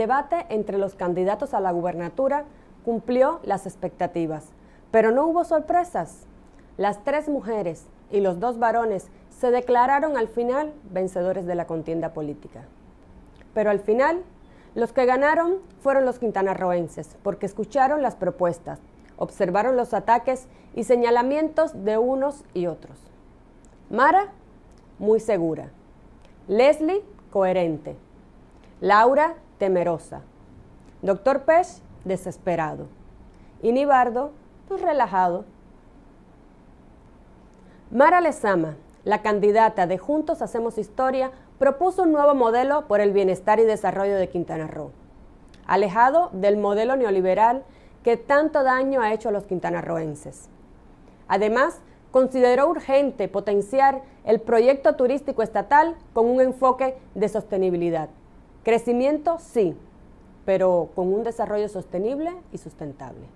debate entre los candidatos a la gubernatura cumplió las expectativas, pero no hubo sorpresas. Las tres mujeres y los dos varones se declararon al final vencedores de la contienda política. Pero al final, los que ganaron fueron los quintanarroenses, porque escucharon las propuestas, observaron los ataques y señalamientos de unos y otros. Mara, muy segura. Leslie, coherente. Laura, temerosa. Doctor Pez, desesperado. Y pues, relajado. Mara Lezama, la candidata de Juntos Hacemos Historia, propuso un nuevo modelo por el bienestar y desarrollo de Quintana Roo, alejado del modelo neoliberal que tanto daño ha hecho a los quintanarroenses. Además, consideró urgente potenciar el proyecto turístico estatal con un enfoque de sostenibilidad. Crecimiento sí, pero con un desarrollo sostenible y sustentable.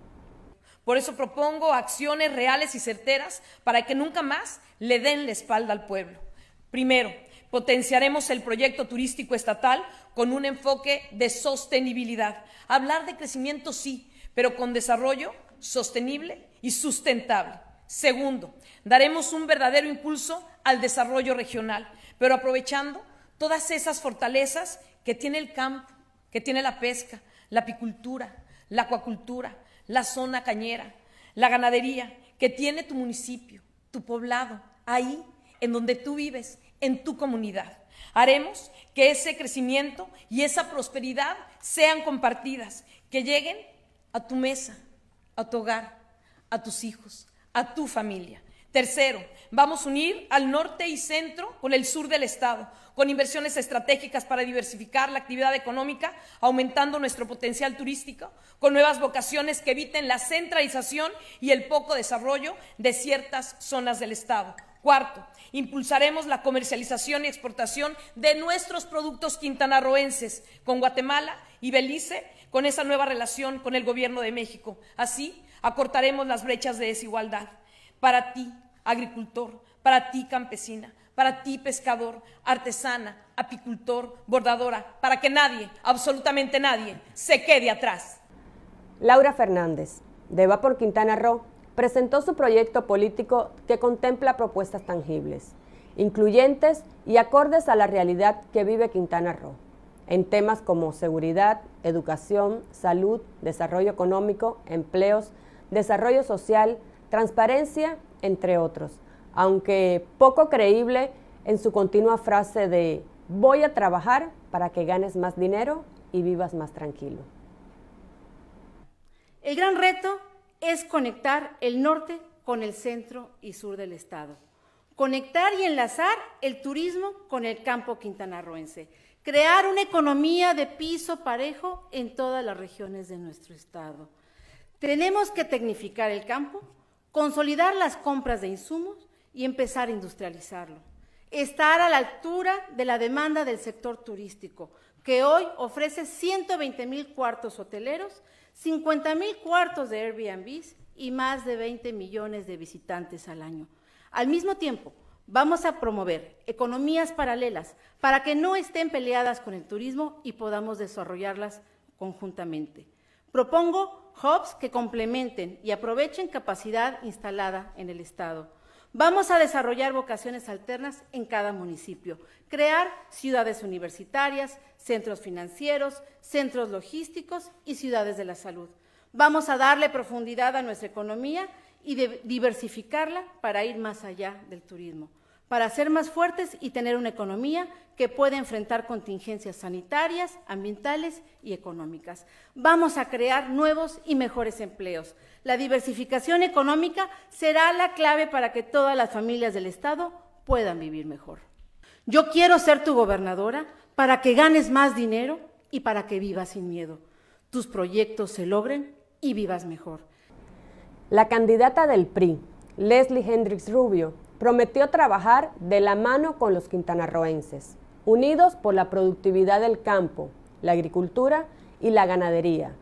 Por eso propongo acciones reales y certeras para que nunca más le den la espalda al pueblo. Primero, Potenciaremos el proyecto turístico estatal con un enfoque de sostenibilidad. Hablar de crecimiento sí, pero con desarrollo sostenible y sustentable. Segundo, daremos un verdadero impulso al desarrollo regional, pero aprovechando todas esas fortalezas que tiene el campo, que tiene la pesca, la apicultura, la acuacultura, la zona cañera, la ganadería, que tiene tu municipio, tu poblado, ahí en donde tú vives, en tu comunidad. Haremos que ese crecimiento y esa prosperidad sean compartidas, que lleguen a tu mesa, a tu hogar, a tus hijos, a tu familia. Tercero, vamos a unir al norte y centro con el sur del estado, con inversiones estratégicas para diversificar la actividad económica, aumentando nuestro potencial turístico, con nuevas vocaciones que eviten la centralización y el poco desarrollo de ciertas zonas del estado. Cuarto, impulsaremos la comercialización y exportación de nuestros productos quintanarroenses con Guatemala y Belice con esa nueva relación con el Gobierno de México. Así, acortaremos las brechas de desigualdad. Para ti, agricultor, para ti campesina, para ti pescador, artesana, apicultor, bordadora, para que nadie, absolutamente nadie, se quede atrás. Laura Fernández, de Vapor Quintana Roo, presentó su proyecto político que contempla propuestas tangibles, incluyentes y acordes a la realidad que vive Quintana Roo, en temas como seguridad, educación, salud, desarrollo económico, empleos, desarrollo social, transparencia entre otros, aunque poco creíble en su continua frase de voy a trabajar para que ganes más dinero y vivas más tranquilo. El gran reto es conectar el norte con el centro y sur del estado. Conectar y enlazar el turismo con el campo quintanarroense. Crear una economía de piso parejo en todas las regiones de nuestro estado. Tenemos que tecnificar el campo, consolidar las compras de insumos y empezar a industrializarlo. Estar a la altura de la demanda del sector turístico, que hoy ofrece 120 mil cuartos hoteleros, 50 mil cuartos de Airbnb y más de 20 millones de visitantes al año. Al mismo tiempo, Vamos a promover economías paralelas para que no estén peleadas con el turismo y podamos desarrollarlas conjuntamente. Propongo hubs que complementen y aprovechen capacidad instalada en el Estado. Vamos a desarrollar vocaciones alternas en cada municipio, crear ciudades universitarias, centros financieros, centros logísticos y ciudades de la salud. Vamos a darle profundidad a nuestra economía y diversificarla para ir más allá del turismo para ser más fuertes y tener una economía que pueda enfrentar contingencias sanitarias, ambientales y económicas. Vamos a crear nuevos y mejores empleos. La diversificación económica será la clave para que todas las familias del Estado puedan vivir mejor. Yo quiero ser tu gobernadora para que ganes más dinero y para que vivas sin miedo. Tus proyectos se logren y vivas mejor. La candidata del PRI, Leslie Hendrix Rubio, prometió trabajar de la mano con los quintanarroenses, unidos por la productividad del campo, la agricultura y la ganadería,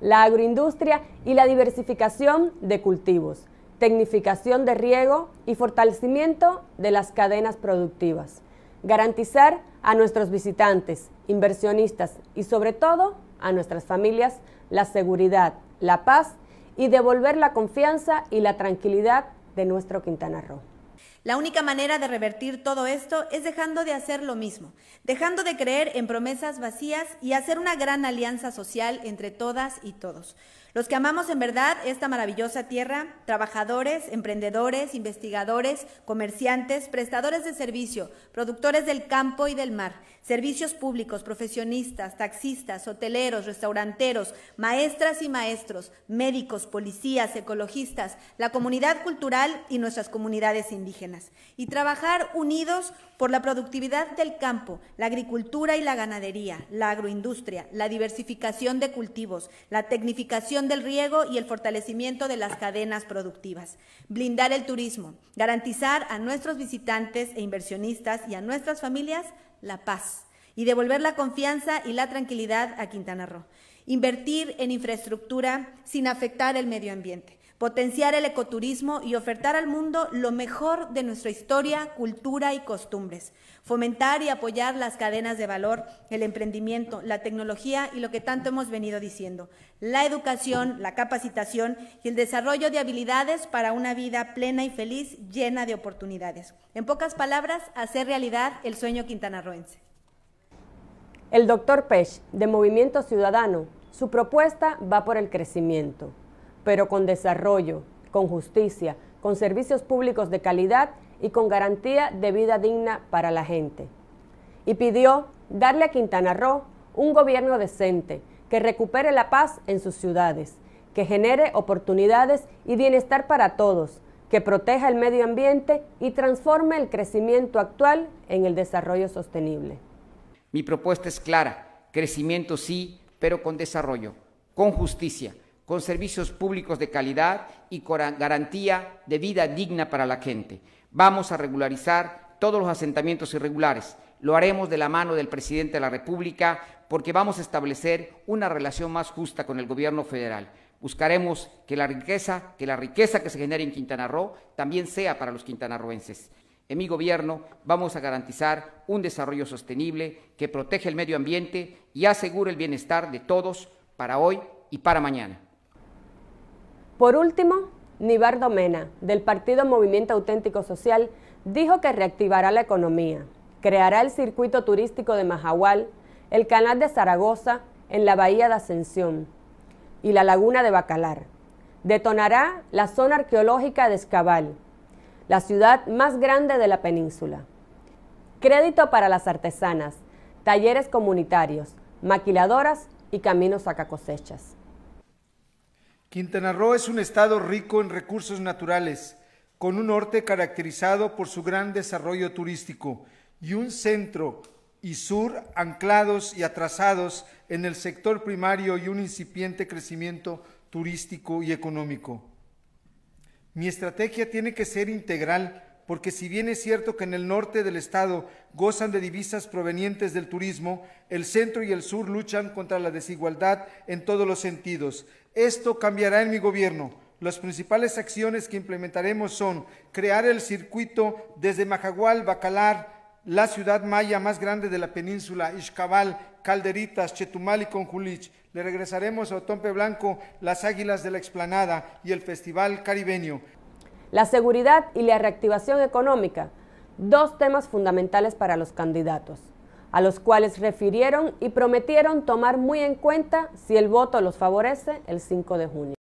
la agroindustria y la diversificación de cultivos, tecnificación de riego y fortalecimiento de las cadenas productivas, garantizar a nuestros visitantes, inversionistas y sobre todo a nuestras familias la seguridad, la paz y devolver la confianza y la tranquilidad de nuestro Quintana Roo. La única manera de revertir todo esto es dejando de hacer lo mismo, dejando de creer en promesas vacías y hacer una gran alianza social entre todas y todos. Los que amamos en verdad esta maravillosa tierra, trabajadores, emprendedores, investigadores, comerciantes, prestadores de servicio, productores del campo y del mar, servicios públicos, profesionistas, taxistas, hoteleros, restauranteros, maestras y maestros, médicos, policías, ecologistas, la comunidad cultural y nuestras comunidades indígenas. Y trabajar unidos por la productividad del campo, la agricultura y la ganadería, la agroindustria, la diversificación de cultivos, la tecnificación del riego y el fortalecimiento de las cadenas productivas, blindar el turismo, garantizar a nuestros visitantes e inversionistas y a nuestras familias la paz y devolver la confianza y la tranquilidad a Quintana Roo, invertir en infraestructura sin afectar el medio ambiente potenciar el ecoturismo y ofertar al mundo lo mejor de nuestra historia, cultura y costumbres, fomentar y apoyar las cadenas de valor, el emprendimiento, la tecnología y lo que tanto hemos venido diciendo, la educación, la capacitación y el desarrollo de habilidades para una vida plena y feliz llena de oportunidades. En pocas palabras, hacer realidad el sueño quintanarroense. El doctor Pech, de Movimiento Ciudadano, su propuesta va por el crecimiento pero con desarrollo, con justicia, con servicios públicos de calidad y con garantía de vida digna para la gente. Y pidió darle a Quintana Roo un gobierno decente, que recupere la paz en sus ciudades, que genere oportunidades y bienestar para todos, que proteja el medio ambiente y transforme el crecimiento actual en el desarrollo sostenible. Mi propuesta es clara, crecimiento sí, pero con desarrollo, con justicia, con servicios públicos de calidad y con garantía de vida digna para la gente. Vamos a regularizar todos los asentamientos irregulares. Lo haremos de la mano del presidente de la República porque vamos a establecer una relación más justa con el gobierno federal. Buscaremos que la riqueza, que la riqueza que se genere en Quintana Roo también sea para los quintanarroenses. En mi gobierno vamos a garantizar un desarrollo sostenible que protege el medio ambiente y asegure el bienestar de todos para hoy y para mañana. Por último, Nibardo Mena, del partido Movimiento Auténtico Social, dijo que reactivará la economía, creará el circuito turístico de Majahual, el canal de Zaragoza en la bahía de Ascensión y la laguna de Bacalar. Detonará la zona arqueológica de Escabal, la ciudad más grande de la península. Crédito para las artesanas, talleres comunitarios, maquiladoras y caminos a cacosechas. Quintana Roo es un estado rico en recursos naturales, con un norte caracterizado por su gran desarrollo turístico y un centro y sur anclados y atrasados en el sector primario y un incipiente crecimiento turístico y económico. Mi estrategia tiene que ser integral porque si bien es cierto que en el norte del estado gozan de divisas provenientes del turismo, el centro y el sur luchan contra la desigualdad en todos los sentidos. Esto cambiará en mi gobierno. Las principales acciones que implementaremos son crear el circuito desde Majagual, Bacalar, la ciudad maya más grande de la península, Ixcabal, Calderitas, Chetumal y Conjulich. Le regresaremos a Otompe Blanco, las Águilas de la Explanada y el Festival Caribeño la seguridad y la reactivación económica, dos temas fundamentales para los candidatos, a los cuales refirieron y prometieron tomar muy en cuenta si el voto los favorece el 5 de junio.